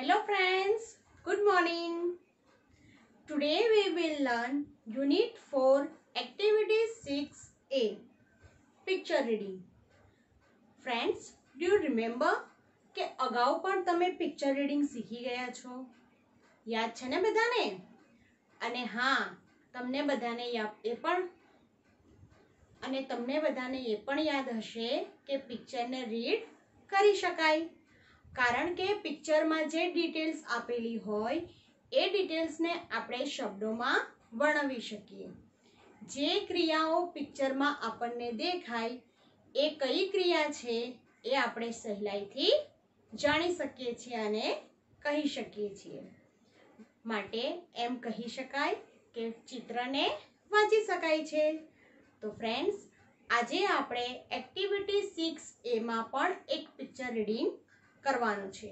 Hello friends, good morning. Today we will learn Unit 4 Activity 6A Picture Reading Friends, do you remember કે અગાઉ પણ તમે picture reading શીખી ગયા છો યાદ છે ને બધાને અને હા તમને બધાને એ પણ અને તમને બધાને એ પણ યાદ હશે કે પિક્ચરને રીડ કરી શકાય કારણ કે પિક્ચરમાં જે ડિટેલ્સ આપેલી હોય એ ડિટેલ્સને આપણે શબ્દોમાં વર્ણવી શકીએ જે ક્રિયાઓ પિક્ચરમાં આપણને દેખાય એ કઈ ક્રિયા છે એ આપણે સહેલાઈથી જાણી શકીએ છીએ અને કહી શકીએ છીએ માટે એમ કહી શકાય કે ચિત્રને વાંચી શકાય છે તો ફ્રેન્ડ્સ આજે આપણે એક્ટિવિટી સિક્સ એમાં પણ એક પિક્ચર રીડિંગ કરવાનું છે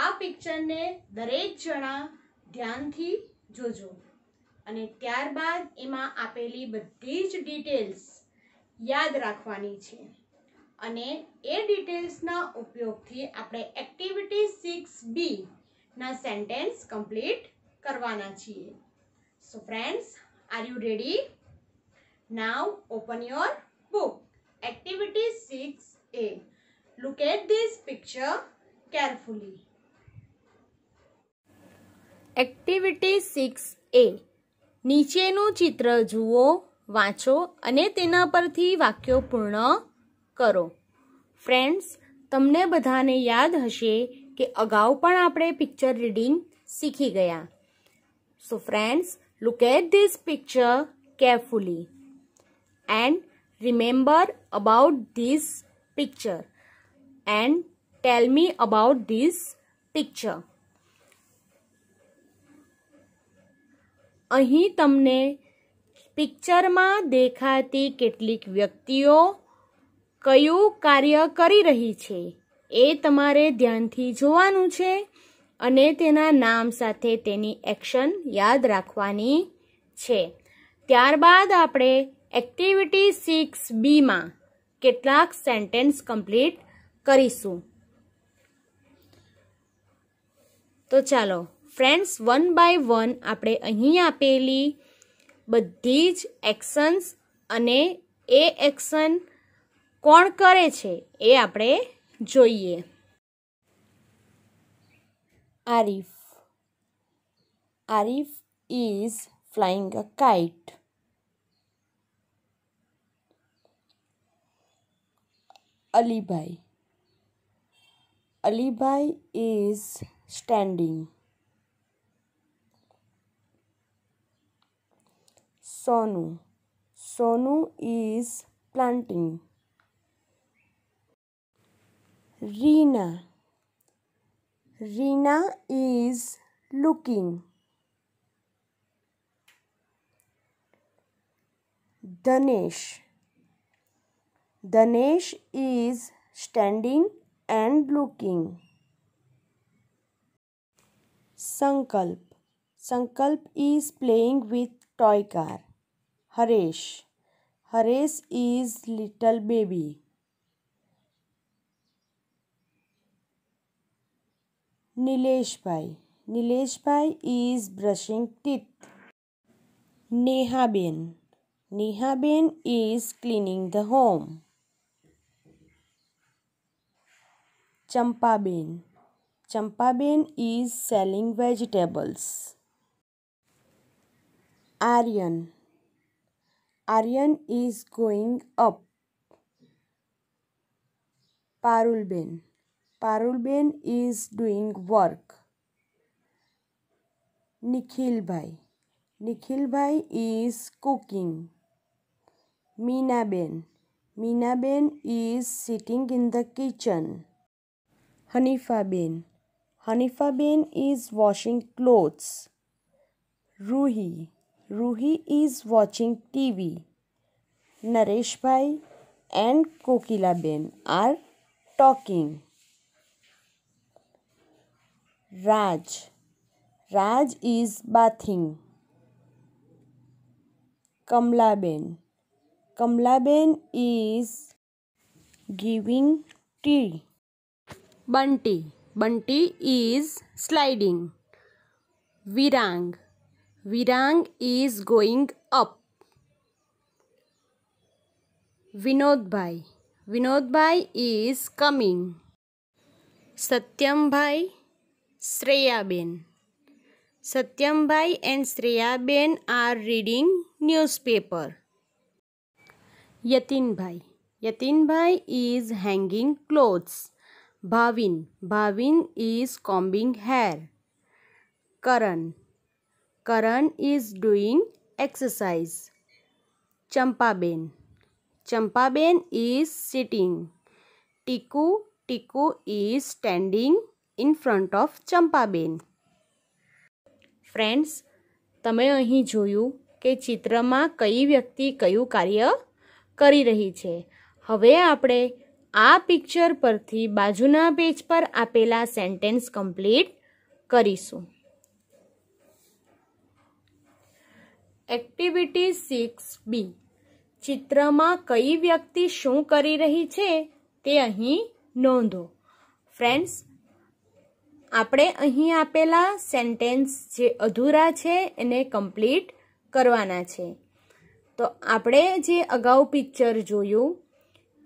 આ પિક્ચરને દરેક જણા ધ્યાનથી જોજો અને ત્યારબાદ એમાં આપેલી બધી જ ડિટેલ્સ યાદ રાખવાની છે અને એ ડિટેલ્સના ઉપયોગથી આપણે એક્ટિવિટી સિક્સ બીના સેન્ટેન્સ કમ્પ્લીટ કરવાના છીએ so friends are you ready now open your book activity six A Look at this picture carefully. Activity six A નીચેનું ચિત્ર જુઓ વાંચો અને તેના પરથી વાક્યો પૂર્ણ કરો ફ્રેન્ડ્સ તમને બધાને યાદ હશે કે અગાઉ પણ આપણે પિક્ચર રીડિંગ શીખી ગયા so friends look at this picture carefully and remember about this picture and tell me about this picture અહીં તમને પિક્ચરમાં દેખાતી કેટલીક વ્યક્તિઓ કયું કાર્ય કરી રહી છે એ તમારે ધ્યાનથી જોવાનું છે અને તેના નામ સાથે તેની એક્શન યાદ રાખવાની છે ત્યારબાદ આપણે એક્ટિવિટી સિક્સ બીમાં કેટલાક સેન્ટેન્સ કમ્પ્લીટ કરીશું તો ચાલો ફ્રેન્ડ્સ વન બાય વન આપણે અહીં આપેલી બધી જ એક્શન્સ અને એ એક્શન કોણ કરે છે એ આપણે જોઈએ Arif Arif is flying a kite Alibhai Ali Bai is standing. Sonu. Sonu is planting. Rina. Rina is looking. Danesh. Danesh is standing and looking. Sankalp. Sankalp is playing with toy car. Haresh. Haresh is little baby. Nilesh Bhai. Nilesh Bhai is brushing teeth. Neha Ben. Neha Ben is cleaning the home. Champa Champaben is selling vegetables. Aryan. Aryan is going up. Parul Parulben is doing work. Nikhil Bhai. Nikhil Bhai is cooking. Meena Ben. Meena Ben is sitting in the kitchen. Hanifaben Hanifaben is washing clothes Ruhi Ruhi is watching TV Nareshbhai and Kokilaben are talking Raj Raj is bathing Kamlaben Kamlaben is giving tea Bunty Bunty is sliding Virang Virang is going up Vinodbhai Vinodbhai is coming Satyambhai Shreyaben Satyambhai and Shreyaben are reading newspaper Yatinbhai Yatinbhai is hanging clothes Bhavin Bhavin is combing hair Karan Karan is doing exercise Champaben Champaben is sitting Tiku Tiku is standing in front of Champaben friends તમે અહીં જોયું કે ચિત્રમાં કઈ વ્યક્તિ કયું કાર્ય કરી રહી છે હવે આપણે આ પિક્ચર પરથી બાજુના પેજ પર આપેલા સેન્ટેન્સ કમ્પ્લીટ કરીશું એક્ટિવિટી સિક્સ બી ચિત્રમાં કઈ વ્યક્તિ શું કરી રહી છે તે અહીં નોંધો ફ્રેન્ડ્સ આપણે અહીં આપેલા સેન્ટેન્સ જે અધૂરા છે એને કમ્પ્લીટ કરવાના છે તો આપણે જે અગાઉ પિક્ચર જોયું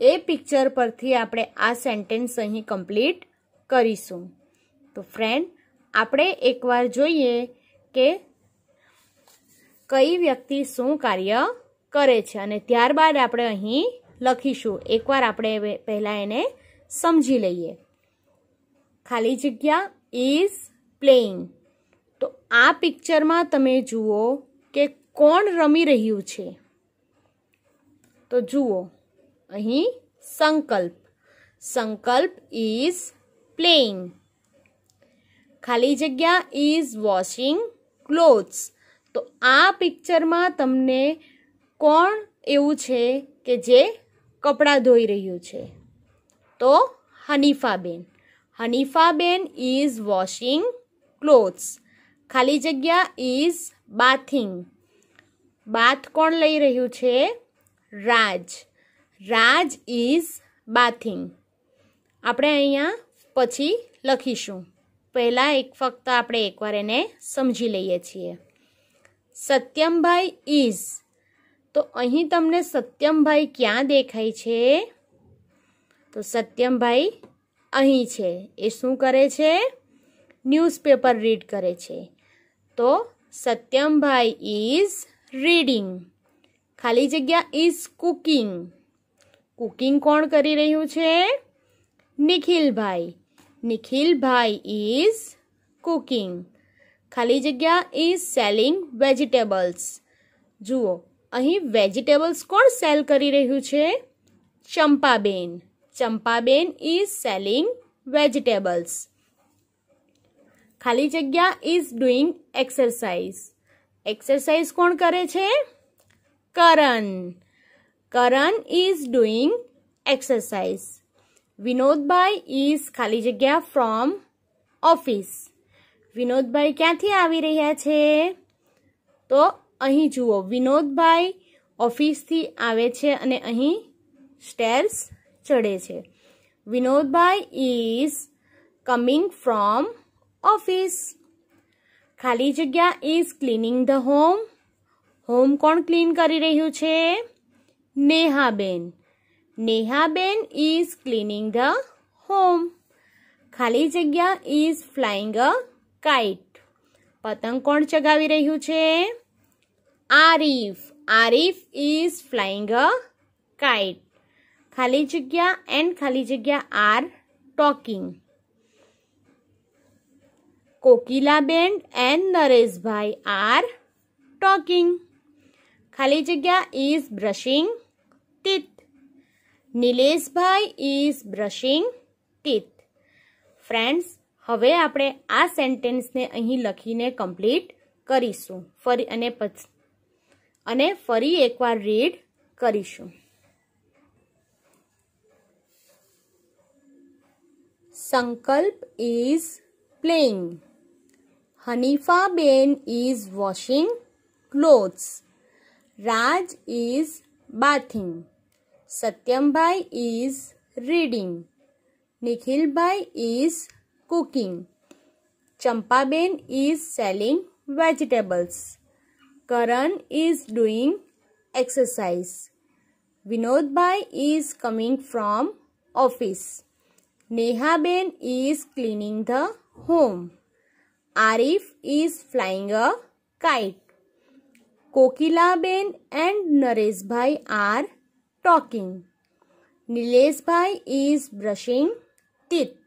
એ પિક્ચર પરથી આપણે આ સેન્ટેન્સ અહીં કમ્પ્લીટ કરીશું તો ફ્રેન્ડ આપણે એકવાર જોઈએ કે કઈ વ્યક્તિ શું કાર્ય કરે છે અને ત્યારબાદ આપણે અહીં લખીશું એકવાર આપણે પહેલાં એને સમજી લઈએ ખાલી જગ્યા ઇઝ પ્લેઇંગ તો આ પિક્ચરમાં તમે જુઓ કે કોણ રમી રહ્યું છે તો જુઓ અહીં સંકલ્પ સંકલ્પ ઇઝ પ્લેઇંગ ખાલી જગ્યા ઇઝ વોશિંગ ક્લોથ્સ તો આ પિક્ચરમાં તમને કોણ એવું છે કે જે કપડાં ધોઈ રહ્યું છે તો Hanifaben Hanifaben is washing clothes ખાલી જગ્યા ઇઝ બાથિંગ બાથ કોણ લઈ રહ્યું છે રાજ રાજ ઇઝ બાથિંગ આપણે અહીંયા પછી લખીશું પહેલાં એક ફક્ત આપણે એકવાર એને સમજી લઈએ છીએ સત્યમભાઈ ઇઝ તો અહીં તમને સત્યમભાઈ ક્યાં દેખાય છે તો સત્યમભાઈ અહીં છે એ શું કરે છે ન્યૂઝપેપર રીડ કરે છે તો સત્યમભાઈ ઇઝ રીડિંગ ખાલી જગ્યા ઇઝ કુકિંગ कूकिंग कौन कर रू निखिल भाई निखिल भाई इज कूकिंग खाली जगह इज सेलिंग वेजिटेबल्स जुओ अं वेजिटेबल्स कौन सेल कर रू Champaben Champaben is selling vegetables खाली जगह इज डूइंग एक्सरसाइज एक्सरसाइज कोण करे Karan Karan is doing exercise Vinodbhai is ખાલી જગ્યા ફ્રોમ ઓફિસ વિનોદભાઈ ક્યાંથી આવી રહ્યા છે તો અહીં જુઓ વિનોદભાઈ ઓફિસથી આવે છે અને અહીં સ્ટેર્સ ચડે છે Vinodbhai is coming from office ખાલી જગ્યા is cleaning the home home કોણ ક્લીન કરી રહ્યું છે Nehaben Nehaben is cleaning the home ખાલી જગ્યા ઇઝ ફ્લાઇંગ અ કાઇટ પતંગ કોણ ચગાવી રહ્યું છે Arif Arif is flying a kite ખાલી જગ્યા એન્ડ ખાલી જગ્યા are talking Kokilaben and Nareshbhai are talking ખાલી જગ્યા is brushing teeth. Nileshbhai is brushing teeth friends હવે આપણે આ સેન્ટેન્સને અહીં લખીને કમ્પ્લીટ કરીશું ફરી અને પછી અને ફરી એકવાર રીડ કરીશું Sankalp is playing Hanifaben is washing clothes Raj is bathing. Satyambai is reading. Nikhilbai is cooking. Champaben is selling vegetables. Karan is doing exercise. Vinodbai is coming from office. Nehaben is cleaning the home. Arif is flying a kite. Ben and Nareshbhai are talking. Nileshbhai is brushing teeth.